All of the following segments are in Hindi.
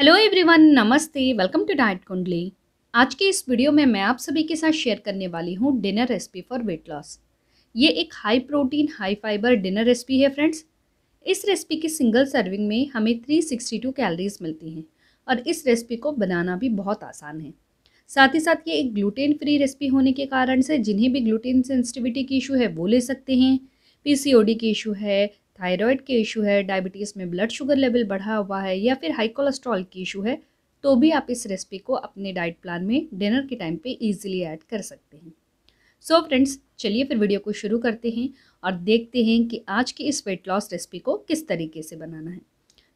हेलो एवरीवन नमस्ते वेलकम टू डाइट कुंडली आज के इस वीडियो में मैं आप सभी के साथ शेयर करने वाली हूँ dinner recipe for weight loss ये एक high protein high fibre dinner recipe है फ्रेंड्स इस रेसिपी की सिंगल सर्विंग में हमें 362 कैलोरीज मिलती हैं और इस रेसिपी को बनाना भी बहुत आसान है साथ ही साथ ये एक ग्लूटेन फ्री रेसिपी होने के कारण से जिन्हें भी ग्लूटेन सेंसिटिविटी की इशू है वो ले सकते हैं पी की इशू है थायराइड के इशू है डायबिटीज़ में ब्लड शुगर लेवल बढ़ा हुआ है या फिर हाई कोलेस्ट्रॉल की इशू है तो भी आप इस रेसिपी को अपने डाइट प्लान में डिनर के टाइम पे इजीली ऐड कर सकते हैं सो फ्रेंड्स चलिए फिर वीडियो को शुरू करते हैं और देखते हैं कि आज की इस वेट लॉस रेसिपी को किस तरीके से बनाना है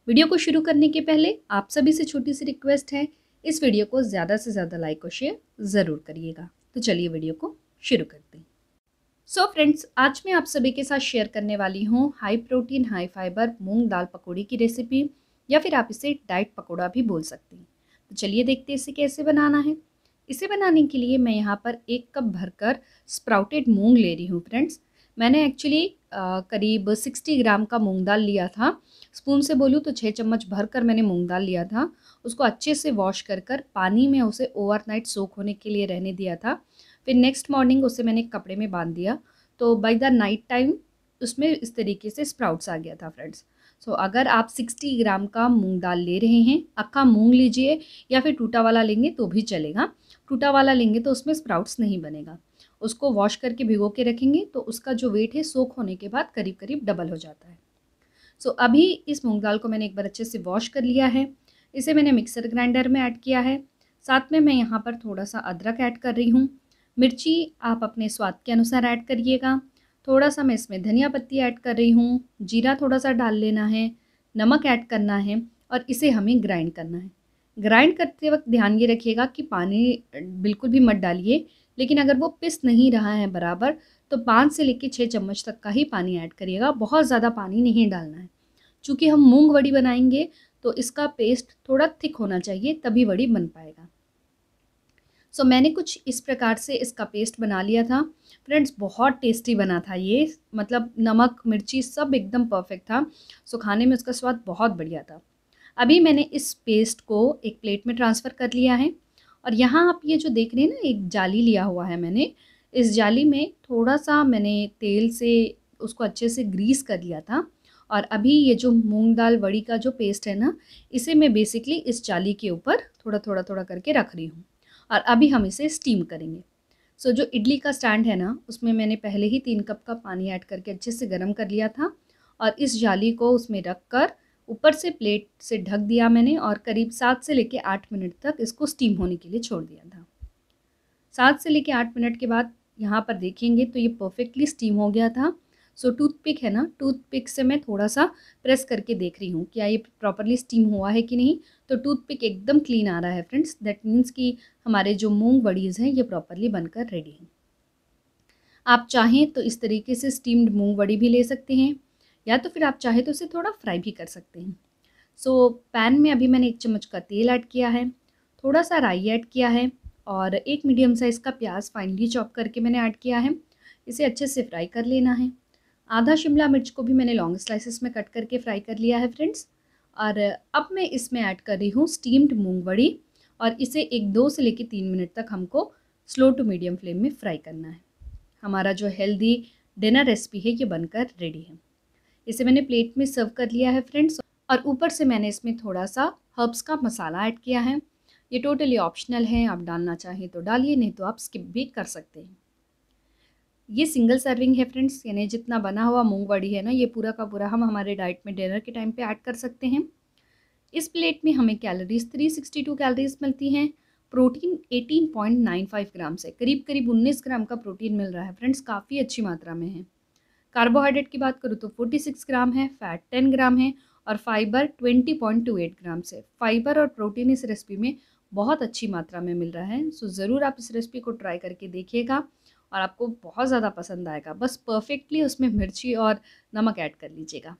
वीडियो को शुरू करने के पहले आप सभी से छोटी सी रिक्वेस्ट है इस वीडियो को ज़्यादा से ज़्यादा लाइक और शेयर ज़रूर करिएगा तो चलिए वीडियो को शुरू करते हैं सो so फ्रेंड्स आज मैं आप सभी के साथ शेयर करने वाली हूँ हाई प्रोटीन हाई फाइबर मूंग दाल पकौड़ी की रेसिपी या फिर आप इसे डाइट पकौड़ा भी बोल सकते हैं तो चलिए देखते हैं इसे कैसे बनाना है इसे बनाने के लिए मैं यहाँ पर एक कप भरकर स्प्राउटेड मूंग ले रही हूँ फ्रेंड्स मैंने एक्चुअली करीब सिक्सटी ग्राम का मूँग दाल लिया था स्पून से बोलूँ तो छः चम्मच भर कर मैंने मूँग दाल लिया था उसको अच्छे से वॉश कर कर पानी में उसे ओवर सोख होने के लिए रहने दिया था फिर नेक्स्ट मॉर्निंग उसे मैंने कपड़े में बांध दिया तो बाई द नाइट टाइम उसमें इस तरीके से स्प्राउट्स आ गया था फ्रेंड्स सो so, अगर आप 60 ग्राम का मूंग दाल ले रहे हैं अक्का मूंग लीजिए या फिर टूटा वाला लेंगे तो भी चलेगा टूटा वाला लेंगे तो उसमें स्प्राउट्स नहीं बनेगा उसको वॉश करके भिगो के रखेंगे तो उसका जो वेट है सोख होने के बाद करीब करीब डबल हो जाता है सो so, अभी इस मूंग दाल को मैंने एक बार अच्छे से वॉश कर लिया है इसे मैंने मिक्सर ग्राइंडर में ऐड किया है साथ में मैं यहाँ पर थोड़ा सा अदरक ऐड कर रही हूँ मिर्ची आप अपने स्वाद के अनुसार ऐड करिएगा थोड़ा सा मैं इसमें धनिया पत्ती ऐड कर रही हूँ जीरा थोड़ा सा डाल लेना है नमक ऐड करना है और इसे हमें ग्राइंड करना है ग्राइंड करते वक्त ध्यान ये रखिएगा कि पानी बिल्कुल भी मत डालिए लेकिन अगर वो पिस नहीं रहा है बराबर तो पाँच से लेकर छः चम्मच तक का ही पानी ऐड करिएगा बहुत ज़्यादा पानी नहीं डालना है चूँकि हम मूँग वड़ी बनाएंगे तो इसका पेस्ट थोड़ा थिक होना चाहिए तभी वड़ी बन पाएगा सो so, मैंने कुछ इस प्रकार से इसका पेस्ट बना लिया था फ्रेंड्स बहुत टेस्टी बना था ये मतलब नमक मिर्ची सब एकदम परफेक्ट था सो so, खाने में उसका स्वाद बहुत बढ़िया था अभी मैंने इस पेस्ट को एक प्लेट में ट्रांसफ़र कर लिया है और यहाँ आप ये जो देख रहे हैं ना एक जाली लिया हुआ है मैंने इस जाली में थोड़ा सा मैंने तेल से उसको अच्छे से ग्रीस कर लिया था और अभी ये जो मूंग दाल वड़ी का जो पेस्ट है ना इसे मैं बेसिकली इस जाली के ऊपर थोड़ा थोड़ा थोड़ा करके रख रही हूँ और अभी हम इसे स्टीम करेंगे सो so, जो इडली का स्टैंड है ना उसमें मैंने पहले ही तीन कप का पानी ऐड करके अच्छे से गर्म कर लिया था और इस जाली को उसमें रख कर ऊपर से प्लेट से ढक दिया मैंने और करीब सात से लेकर आठ मिनट तक इसको स्टीम होने के लिए छोड़ दिया था सात से लेकर आठ मिनट के बाद यहाँ पर देखेंगे तो ये परफेक्टली स्टीम हो गया था सो so, टूथपिक है ना टूथपिक से मैं थोड़ा सा प्रेस करके देख रही हूँ क्या ये प्रॉपरली स्टीम हुआ है कि नहीं तो टूथपिक एकदम क्लीन आ रहा है फ्रेंड्स दैट मीन्स कि हमारे जो मूंग वड़ीज़ हैं ये प्रॉपरली बनकर रेडी हैं आप चाहें तो इस तरीके से स्टीम्ड मूंग वड़ी भी ले सकते हैं या तो फिर आप चाहें तो उसे थोड़ा फ्राई भी कर सकते हैं सो so, पैन में अभी मैंने एक चम्मच का तेल ऐड किया है थोड़ा सा राई ऐड किया है और एक मीडियम साइज़ का प्याज फाइनली चॉप करके मैंने ऐड किया है इसे अच्छे से फ्राई कर लेना है आधा शिमला मिर्च को भी मैंने लॉन्ग स्लाइसेस में कट करके फ्राई कर लिया है फ्रेंड्स और अब मैं इसमें ऐड कर रही हूँ स्टीम्ड बड़ी और इसे एक दो से लेकर तीन मिनट तक हमको स्लो टू मीडियम फ्लेम में फ्राई करना है हमारा जो हेल्दी डिनर रेसिपी है ये बनकर रेडी है इसे मैंने प्लेट में सर्व कर लिया है फ्रेंड्स और ऊपर से मैंने इसमें थोड़ा सा हर्ब्स का मसाला ऐड किया है ये टोटली ऑप्शनल है आप डालना चाहें तो डालिए नहीं तो आप स्किप भी कर सकते हैं ये सिंगल सर्विंग है फ्रेंड्स यानी जितना बना हुआ मूंग है ना ये पूरा का पूरा हम हमारे डाइट में डिनर के टाइम पे ऐड कर सकते हैं इस प्लेट में हमें कैलोरीज 362 कैलोरीज मिलती हैं प्रोटीन 18.95 ग्राम से करीब करीब 19 ग्राम का प्रोटीन मिल रहा है फ्रेंड्स काफ़ी अच्छी मात्रा में है कार्बोहाइड्रेट की बात करूँ तो फोर्टी ग्राम है फैट टेन ग्राम है और फाइबर एट ग्राम से फाइबर और प्रोटीन इस रेसिपी में बहुत अच्छी मात्रा में मिल रहा है सो ज़रूर आप इस रेसिपी को ट्राई करके देखिएगा और आपको बहुत ज़्यादा पसंद आएगा बस परफेक्टली उसमें मिर्ची और नमक ऐड कर लीजिएगा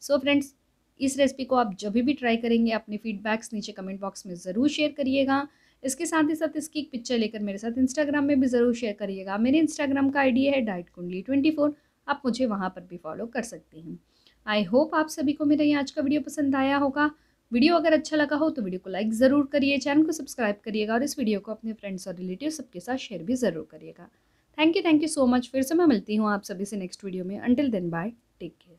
सो so फ्रेंड्स इस रेसिपी को आप जब भी ट्राई करेंगे अपने फीडबैक्स नीचे कमेंट बॉक्स में ज़रूर शेयर करिएगा इसके साथ ही साथ इसकी एक पिक्चर लेकर मेरे साथ इंस्टाग्राम में भी ज़रूर शेयर करिएगा मेरे इंस्टाग्राम का आईडी है डाइट कुंडली ट्वेंटी फोर आप मुझे वहाँ पर भी फॉलो कर सकते हैं आई होप आप सभी को मेरा ये आज का वीडियो पसंद आया होगा वीडियो अगर अच्छा लगा हो तो वीडियो को लाइक ज़रूर करिए चैनल को सब्सक्राइब करिएगा और इस वीडियो को अपने फ्रेंड्स और रिलेटिव सबके साथ शेयर भी ज़रूर करिएगा thank you thank you so much फिर से मैं मिलती हूँ आप सभी से नेक्स्ट वीडियो में until then bye take care